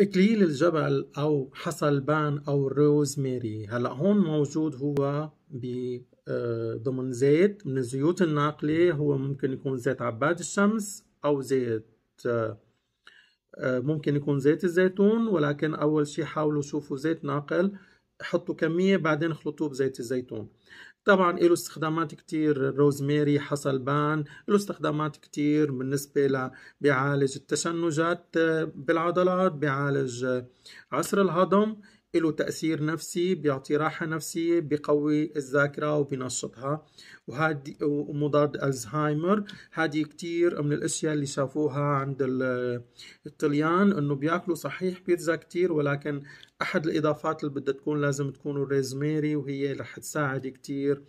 إكليل الجبل أو حصلبان أو ميري هلا هون موجود هو آه، ضمن زيت من الزيوت الناقلة هو ممكن يكون زيت عباد الشمس أو زيت آه، آه، ممكن يكون زيت الزيتون ولكن أول شي حاولوا شوفوا زيت ناقل حطوا كميه بعدين خلطوه بزيت الزيتون طبعا له استخدامات كتير حصل حصلبان له استخدامات كتير بالنسبة ل بيعالج التشنجات بالعضلات بيعالج عسر الهضم له تأثير نفسي بيعطي راحة نفسية بقوي الذاكرة وبنشطها وهادي ومضاد ألزهايمر هذه كتير من الأشياء اللي شافوها عند الطليان إنه بياكلوا صحيح بيتزا كتير ولكن أحد الإضافات اللي بدها تكون لازم تكون الريزميري وهي رح تساعد كتير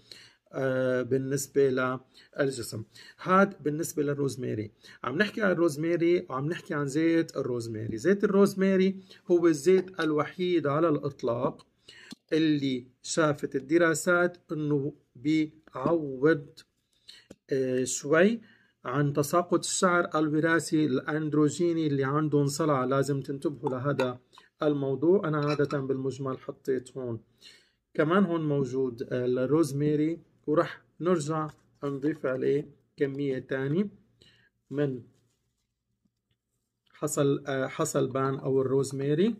آه، بالنسبة للجسم هاد بالنسبة للروزماري عم نحكي عن الروزماري وعم نحكي عن زيت الروزماري زيت الروزماري هو الزيت الوحيد على الإطلاق اللي شافت الدراسات انه بيعوض آه، شوي عن تساقط الشعر الوراثي الاندروجيني اللي عنده انصلع لازم تنتبهوا لهذا الموضوع انا عاده بالمجمل حطيت هون كمان هون موجود الروزميري آه، وراح نرجع نضيف عليه كمية تاني من حصل آه، حصل بان أو الروزميري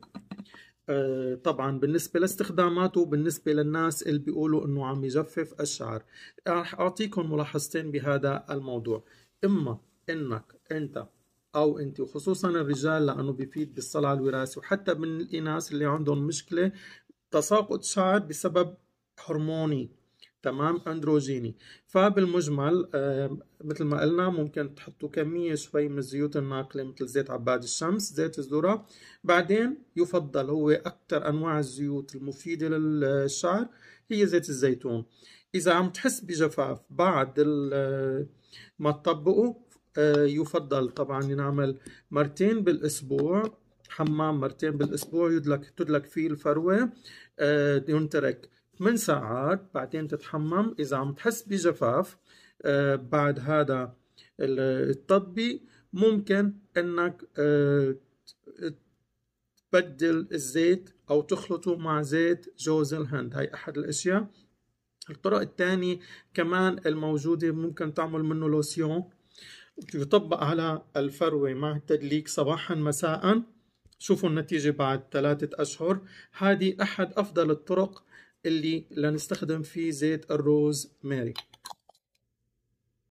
آه، طبعا بالنسبة لاستخداماته بالنسبة للناس اللي بيقولوا انه عم يجفف الشعر رح اعطيكم ملاحظتين بهذا الموضوع اما انك انت او انت وخصوصا الرجال لانه بيفيد بالصلع الوراثي وحتى من الاناث اللي عندهم مشكلة تساقط شعر بسبب هرموني تمام اندروجيني فبالمجمل آه، مثل ما قلنا ممكن تحطوا كمية شوي من الزيوت الناقلة مثل زيت عباد الشمس زيت الذرة بعدين يفضل هو أكثر أنواع الزيوت المفيدة للشعر هي زيت الزيتون إذا عم تحس بجفاف بعد آه، ما تطبقه آه، يفضل طبعا نعمل مرتين بالأسبوع حمام مرتين بالأسبوع يدلك تدلك فيه الفروة ينترك ثمان ساعات بعدين تتحمم اذا عم تحس بجفاف آه، بعد هذا التطبيق ممكن انك آه، تبدل الزيت او تخلطه مع زيت جوز الهند هاي احد الاشياء الطرق الثانية كمان الموجودة ممكن تعمل منه لوسيون يطبق على الفروة مع التدليك صباحا مساء شوفوا النتيجة بعد ثلاثة أشهر هذه أحد أفضل الطرق اللي لنستخدم فيه زيت الروز ماري